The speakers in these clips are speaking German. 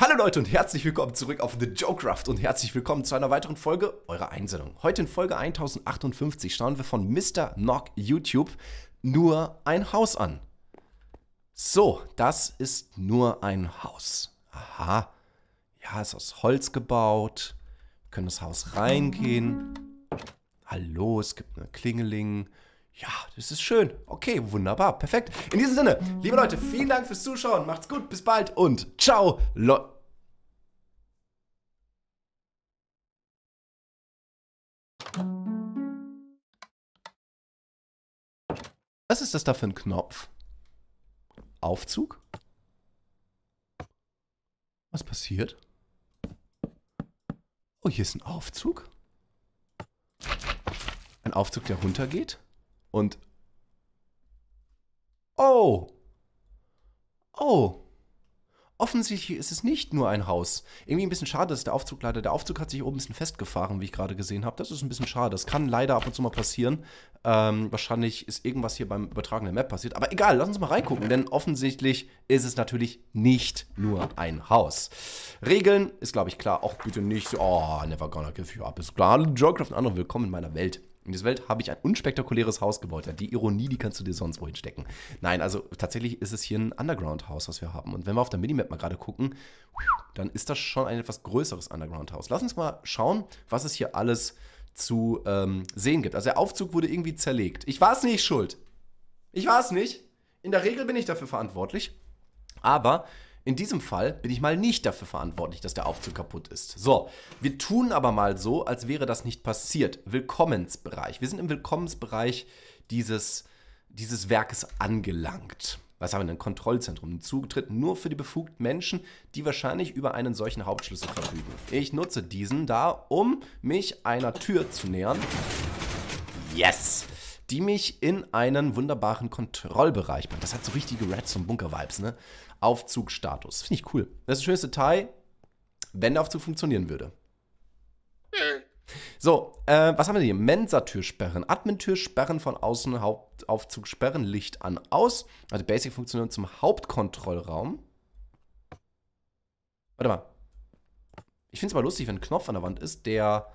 Hallo Leute und herzlich willkommen zurück auf The Joecraft und herzlich willkommen zu einer weiteren Folge eurer Einsendung. Heute in Folge 1058 schauen wir von Mr. Knock YouTube nur ein Haus an. So, das ist nur ein Haus. Aha. Ja, ist aus Holz gebaut. Wir können das Haus reingehen. Hallo, es gibt eine Klingeling. Ja, das ist schön. Okay, wunderbar. Perfekt. In diesem Sinne, liebe Leute, vielen Dank fürs Zuschauen. Macht's gut, bis bald und ciao, Leute. Was ist das da für ein Knopf? Aufzug? Was passiert? Oh, hier ist ein Aufzug. Ein Aufzug, der runtergeht? und oh, oh, offensichtlich ist es nicht nur ein Haus. Irgendwie ein bisschen schade, dass der Aufzug leider, der Aufzug hat sich oben ein bisschen festgefahren, wie ich gerade gesehen habe. Das ist ein bisschen schade. Das kann leider ab und zu mal passieren. Ähm, wahrscheinlich ist irgendwas hier beim Übertragen der Map passiert. Aber egal, lass uns mal reingucken, denn offensichtlich ist es natürlich nicht nur ein Haus. Regeln ist, glaube ich, klar. Auch bitte nicht so, oh, never gonna give you up. Ist klar, Joycraft und andere, willkommen in meiner Welt. In dieser Welt habe ich ein unspektakuläres Haus gebaut. Ja, die Ironie, die kannst du dir sonst wohin stecken. Nein, also tatsächlich ist es hier ein Underground-Haus, was wir haben. Und wenn wir auf der Minimap mal gerade gucken, dann ist das schon ein etwas größeres Underground-Haus. Lass uns mal schauen, was es hier alles zu ähm, sehen gibt. Also der Aufzug wurde irgendwie zerlegt. Ich war es nicht schuld. Ich war es nicht. In der Regel bin ich dafür verantwortlich. Aber in diesem Fall bin ich mal nicht dafür verantwortlich, dass der Aufzug kaputt ist. So, wir tun aber mal so, als wäre das nicht passiert. Willkommensbereich. Wir sind im Willkommensbereich dieses, dieses Werkes angelangt. Was haben wir denn? Kontrollzentrum. Ein Zutritt nur für die befugten Menschen, die wahrscheinlich über einen solchen Hauptschlüssel verfügen. Ich nutze diesen da, um mich einer Tür zu nähern. Yes! die mich in einen wunderbaren Kontrollbereich bringt. Das hat so richtige Rats und Bunker-Vibes, ne? Aufzugstatus. Finde ich cool. Das ist das schönste Teil, wenn der Aufzug funktionieren würde. So, äh, was haben wir hier? Mensa-Türsperren, Admin-Türsperren von außen, Hauptaufzugssperren, Licht an, aus. Also basic funktionen zum Hauptkontrollraum. Warte mal. Ich finde es mal lustig, wenn ein Knopf an der Wand ist, der,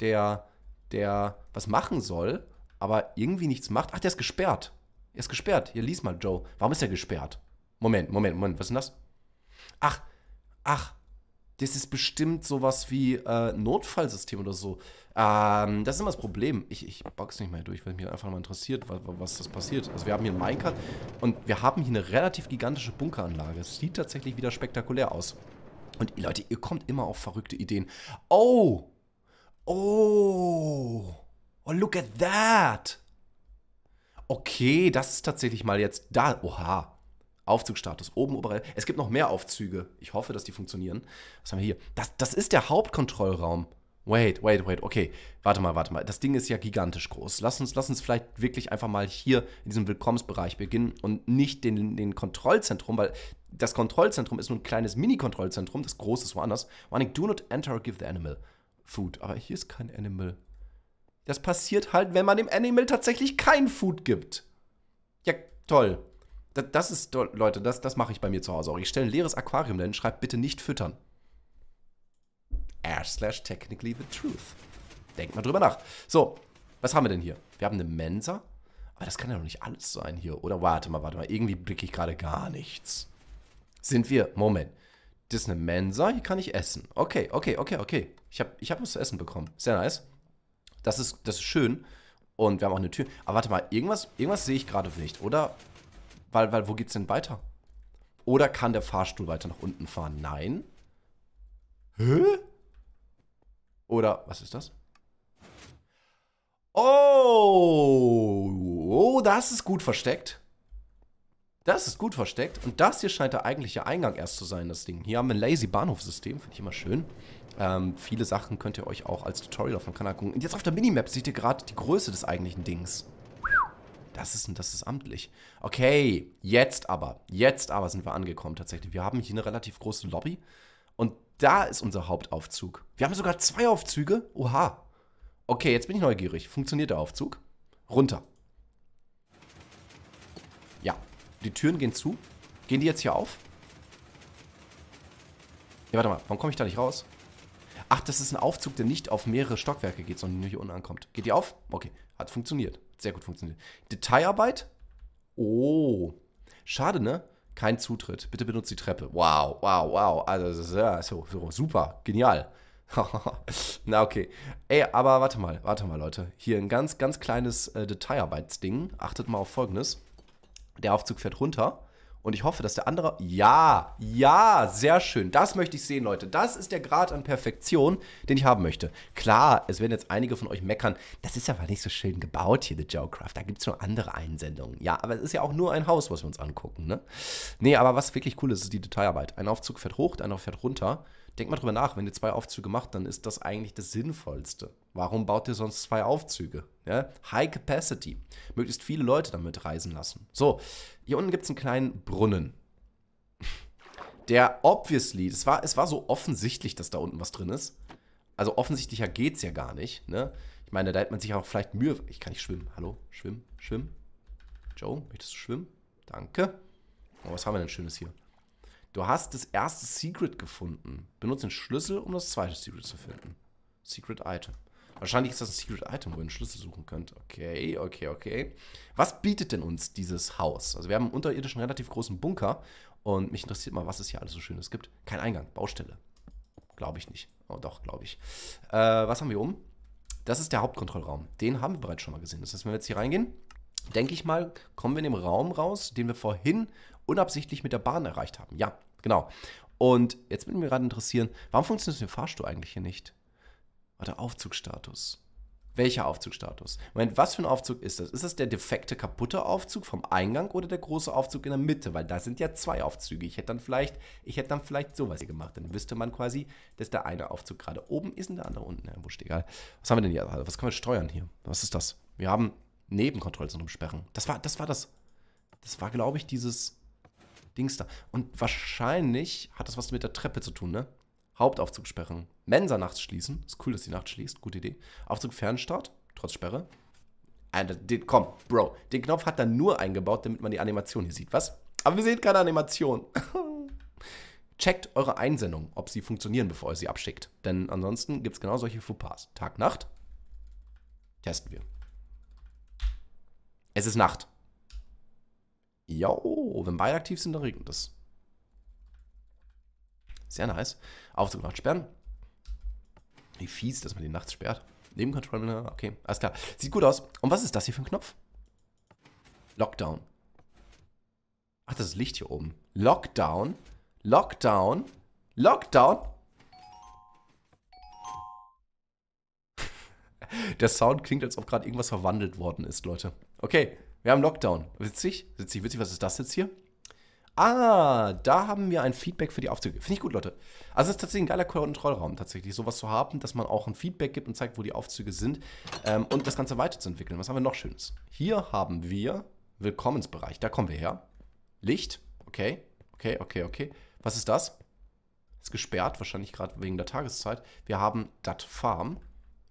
der, der was machen soll aber irgendwie nichts macht. Ach, der ist gesperrt. Er ist gesperrt. Hier, lies mal, Joe. Warum ist er gesperrt? Moment, Moment, Moment. Was ist denn das? Ach, ach, das ist bestimmt sowas wie äh, Notfallsystem oder so. Ähm, das ist immer das Problem. Ich, ich box nicht mehr durch, weil mich einfach mal interessiert, was, was das passiert. Also wir haben hier einen Minecart und wir haben hier eine relativ gigantische Bunkeranlage. Es sieht tatsächlich wieder spektakulär aus. Und Leute, ihr kommt immer auf verrückte Ideen. Oh! Oh! Oh, look at that! Okay, das ist tatsächlich mal jetzt da. Oha. Aufzugstatus, oben, oberhalb. Es gibt noch mehr Aufzüge. Ich hoffe, dass die funktionieren. Was haben wir hier? Das, das ist der Hauptkontrollraum. Wait, wait, wait. Okay, warte mal, warte mal. Das Ding ist ja gigantisch groß. Lass uns, lass uns vielleicht wirklich einfach mal hier in diesem Willkommensbereich beginnen und nicht den, den Kontrollzentrum, weil das Kontrollzentrum ist nur ein kleines Mini-Kontrollzentrum. Das große ist woanders. Warning, do not enter or give the animal food. Aber hier ist kein Animal. Das passiert halt, wenn man dem Animal tatsächlich kein Food gibt. Ja, toll. Das, das ist, Leute, das, das mache ich bei mir zu Hause auch. Ich stelle ein leeres Aquarium dahin, schreibe bitte nicht füttern. Ash slash technically the truth. Denkt mal drüber nach. So, was haben wir denn hier? Wir haben eine Mensa. Aber das kann ja noch nicht alles sein hier. Oder warte mal, warte mal. Irgendwie blicke ich gerade gar nichts. Sind wir, Moment. Das ist eine Mensa, hier kann ich essen. Okay, okay, okay, okay. Ich habe ich hab was zu essen bekommen. Sehr nice. Das ist, das ist schön. Und wir haben auch eine Tür. Aber warte mal, irgendwas, irgendwas sehe ich gerade nicht, oder? Weil, weil, wo geht's denn weiter? Oder kann der Fahrstuhl weiter nach unten fahren? Nein. Hä? Oder, was ist das? Oh, oh das ist gut versteckt. Das ist gut versteckt. Und das hier scheint der eigentliche Eingang erst zu sein, das Ding. Hier haben wir ein lazy Bahnhofsystem, finde ich immer schön. Ähm, viele Sachen könnt ihr euch auch als Tutorial auf dem Kanal gucken. Und jetzt auf der Minimap seht ihr gerade die Größe des eigentlichen Dings. Das ist, das ist amtlich. Okay, jetzt aber. Jetzt aber sind wir angekommen tatsächlich. Wir haben hier eine relativ große Lobby. Und da ist unser Hauptaufzug. Wir haben sogar zwei Aufzüge. Oha. Okay, jetzt bin ich neugierig. Funktioniert der Aufzug? Runter. Die Türen gehen zu. Gehen die jetzt hier auf? Ja, warte mal. Warum komme ich da nicht raus? Ach, das ist ein Aufzug, der nicht auf mehrere Stockwerke geht, sondern nur hier unten ankommt. Geht die auf? Okay. Hat funktioniert. Sehr gut funktioniert. Detailarbeit? Oh. Schade, ne? Kein Zutritt. Bitte benutzt die Treppe. Wow, wow, wow. Also, ja so, so super. Genial. Na, okay. Ey, aber warte mal, warte mal, Leute. Hier ein ganz, ganz kleines äh, Detailarbeitsding. Achtet mal auf folgendes. Der Aufzug fährt runter. Und ich hoffe, dass der andere. Ja, ja, sehr schön. Das möchte ich sehen, Leute. Das ist der Grad an Perfektion, den ich haben möchte. Klar, es werden jetzt einige von euch meckern. Das ist aber nicht so schön gebaut hier, The Joecraft. Da gibt es schon andere Einsendungen. Ja, aber es ist ja auch nur ein Haus, was wir uns angucken, ne? Nee, aber was wirklich cool ist, ist die Detailarbeit. Ein Aufzug fährt hoch, der andere fährt runter. Denk mal drüber nach, wenn ihr zwei Aufzüge macht, dann ist das eigentlich das Sinnvollste. Warum baut ihr sonst zwei Aufzüge? Ja? High Capacity. Möglichst viele Leute damit reisen lassen. So, hier unten gibt es einen kleinen Brunnen. Der obviously, es war, es war so offensichtlich, dass da unten was drin ist. Also offensichtlicher geht es ja gar nicht, ne? Ich meine, da hätte man sich auch vielleicht Mühe... Ich kann nicht schwimmen. Hallo? Schwimmen? Schwimmen? Joe, möchtest du schwimmen? Danke. Oh, was haben wir denn Schönes hier? Du hast das erste Secret gefunden. Benutze den Schlüssel, um das zweite Secret zu finden. Secret Item. Wahrscheinlich ist das ein Secret Item, wo ihr einen Schlüssel suchen könnt. Okay, okay, okay. Was bietet denn uns dieses Haus? Also wir haben einen unterirdischen, relativ großen Bunker. Und mich interessiert mal, was es hier alles so Schönes gibt. Kein Eingang, Baustelle. Glaube ich nicht. Oh, doch, glaube ich. Äh, was haben wir oben? Das ist der Hauptkontrollraum. Den haben wir bereits schon mal gesehen. Das heißt, wenn wir jetzt hier reingehen, denke ich mal, kommen wir in den Raum raus, den wir vorhin unabsichtlich mit der Bahn erreicht haben. Ja, genau. Und jetzt würde mich gerade interessieren, warum funktioniert der Fahrstuhl eigentlich hier nicht? Warte, Aufzugstatus. Welcher Aufzugstatus? Moment, was für ein Aufzug ist das? Ist das der defekte, kaputte Aufzug vom Eingang oder der große Aufzug in der Mitte? Weil da sind ja zwei Aufzüge. Ich hätte dann vielleicht, ich hätte dann vielleicht sowas hier gemacht. Dann wüsste man quasi, dass der eine Aufzug gerade oben ist und der andere unten. Ja, wurscht, egal. Was haben wir denn hier? Also, was können wir steuern hier? Was ist das? Wir haben Nebenkontrollzentrum sperren. Das war, das war das. Das war, glaube ich, dieses Dings da. Und wahrscheinlich hat das was mit der Treppe zu tun, ne? Hauptaufzug sperren. Mensa nachts schließen. Ist cool, dass die Nacht schließt. Gute Idee. Aufzug Fernstart. Trotz Sperre. Alter, den, komm, Bro. Den Knopf hat er nur eingebaut, damit man die Animation hier sieht. Was? Aber wir sehen keine Animation. Checkt eure Einsendungen, ob sie funktionieren, bevor ihr sie abschickt. Denn ansonsten gibt es genau solche Fauxpas. Tag, Nacht. Testen wir. Es ist Nacht. Jo, wenn beide aktiv sind, dann regnet es. Sehr nice. Aufzug Nacht sperren. Wie fies, dass man den nachts sperrt. Nebencontroller, okay, alles klar. Sieht gut aus. Und was ist das hier für ein Knopf? Lockdown. Ach, das ist Licht hier oben. Lockdown. Lockdown. Lockdown. Der Sound klingt, als ob gerade irgendwas verwandelt worden ist, Leute. Okay, wir haben Lockdown. Witzig, witzig, witzig. Was ist das jetzt hier? Ah, da haben wir ein Feedback für die Aufzüge. Finde ich gut, Leute. Also es ist tatsächlich ein geiler Kontrollraum, tatsächlich sowas zu haben, dass man auch ein Feedback gibt und zeigt, wo die Aufzüge sind ähm, und das Ganze weiterzuentwickeln. Was haben wir noch Schönes? Hier haben wir Willkommensbereich. Da kommen wir her. Licht. Okay, okay, okay, okay. Was ist das? Ist gesperrt, wahrscheinlich gerade wegen der Tageszeit. Wir haben Dat Farm.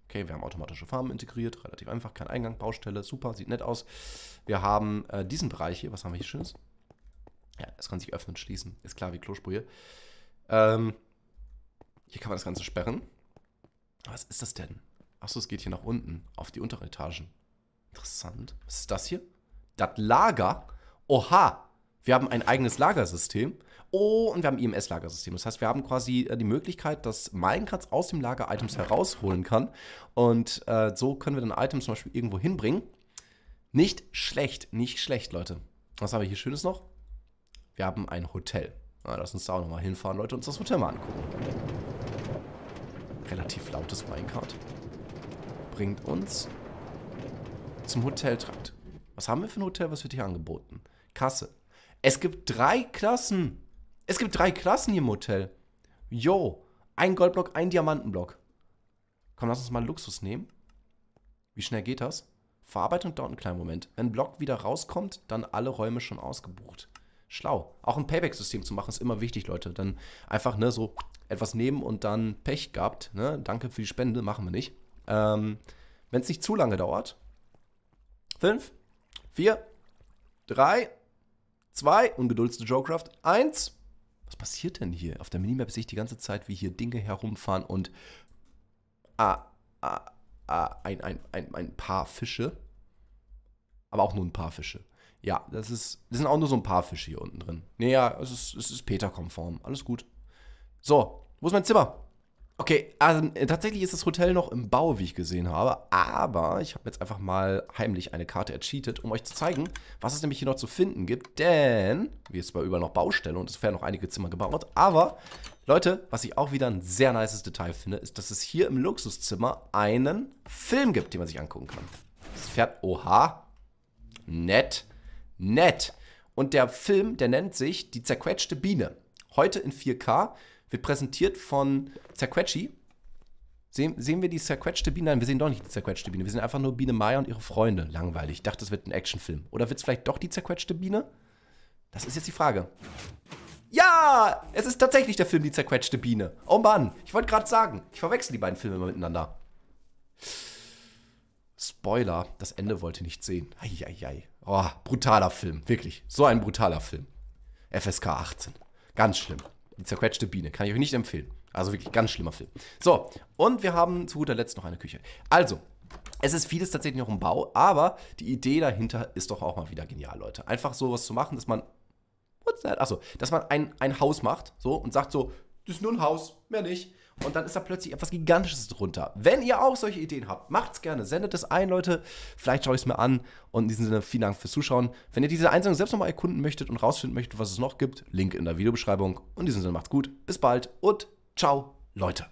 Okay, wir haben automatische Farben integriert, relativ einfach, kein Eingang, Baustelle, super, sieht nett aus. Wir haben äh, diesen Bereich hier, was haben wir hier Schönes? Ja, es kann sich öffnen, schließen, ist klar wie Klosprühe. Ähm, hier kann man das Ganze sperren. Was ist das denn? Achso, es geht hier nach unten, auf die unteren Etagen. Interessant. Was ist das hier? Das Lager? Oha, wir haben ein eigenes Lagersystem. Oh, und wir haben IMS-Lagersystem. E das heißt, wir haben quasi äh, die Möglichkeit, dass Minecraft aus dem Lager Items herausholen kann. Und äh, so können wir dann Items zum Beispiel irgendwo hinbringen. Nicht schlecht, nicht schlecht, Leute. Was haben wir hier Schönes noch? Wir haben ein Hotel. Na, ah, lass uns da auch nochmal hinfahren, Leute, und uns das Hotel mal angucken. Relativ lautes Minecart. Bringt uns zum Hoteltrakt. Was haben wir für ein Hotel? Was wird hier angeboten? Kasse. Es gibt drei Klassen. Es gibt drei Klassen hier im Hotel. Yo, ein Goldblock, ein Diamantenblock. Komm, lass uns mal Luxus nehmen. Wie schnell geht das? Verarbeitung dauert einen kleinen Moment. Wenn ein Block wieder rauskommt, dann alle Räume schon ausgebucht. Schlau. Auch ein Payback-System zu machen ist immer wichtig, Leute. Dann einfach ne, so etwas nehmen und dann Pech gehabt. Ne? Danke für die Spende, machen wir nicht. Ähm, Wenn es nicht zu lange dauert. Fünf, vier, drei, zwei, ungeduldige Joecraft. Eins was passiert denn hier? Auf der Minimap sehe ich die ganze Zeit, wie hier Dinge herumfahren und ah, ah, ah, ein, ein, ein, ein paar Fische. Aber auch nur ein paar Fische. Ja, das ist. Das sind auch nur so ein paar Fische hier unten drin. Naja, es ist, es ist Peter-konform. Alles gut. So, wo ist mein Zimmer? Okay, also, äh, tatsächlich ist das Hotel noch im Bau, wie ich gesehen habe, aber ich habe jetzt einfach mal heimlich eine Karte ercheatet, um euch zu zeigen, was es nämlich hier noch zu finden gibt, denn wir sind zwar überall noch Baustelle und es werden noch einige Zimmer gebaut, aber Leute, was ich auch wieder ein sehr nices Detail finde, ist, dass es hier im Luxuszimmer einen Film gibt, den man sich angucken kann. Es fährt, oha, nett, nett. Und der Film, der nennt sich Die zerquetschte Biene. Heute in 4K wird präsentiert von Zerquetschi. Sehen, sehen wir die zerquetschte Biene? Nein, wir sehen doch nicht die zerquetschte Biene. Wir sehen einfach nur Biene Meier und ihre Freunde. Langweilig. Ich dachte, das wird ein Actionfilm. Oder wird es vielleicht doch die zerquetschte Biene? Das ist jetzt die Frage. Ja, es ist tatsächlich der Film Die zerquetschte Biene. Oh Mann, ich wollte gerade sagen, ich verwechsel die beiden Filme immer miteinander. Spoiler, das Ende wollte nicht sehen. Eieiei. Oh, brutaler Film, wirklich. So ein brutaler Film. FSK 18. Ganz schlimm. Die zerquetschte Biene. Kann ich euch nicht empfehlen. Also wirklich ganz schlimmer Film. So, und wir haben zu guter Letzt noch eine Küche. Also, es ist vieles tatsächlich noch im Bau, aber die Idee dahinter ist doch auch mal wieder genial, Leute. Einfach sowas zu machen, dass man. Achso, dass man ein, ein Haus macht so und sagt so, das ist nur ein Haus, mehr nicht und dann ist da plötzlich etwas Gigantisches drunter. Wenn ihr auch solche Ideen habt, macht's gerne, sendet es ein, Leute. Vielleicht schaue ich es mir an und in diesem Sinne vielen Dank fürs Zuschauen. Wenn ihr diese Einsendung selbst nochmal erkunden möchtet und rausfinden möchtet, was es noch gibt, Link in der Videobeschreibung. Und in diesem Sinne macht's gut, bis bald und ciao, Leute.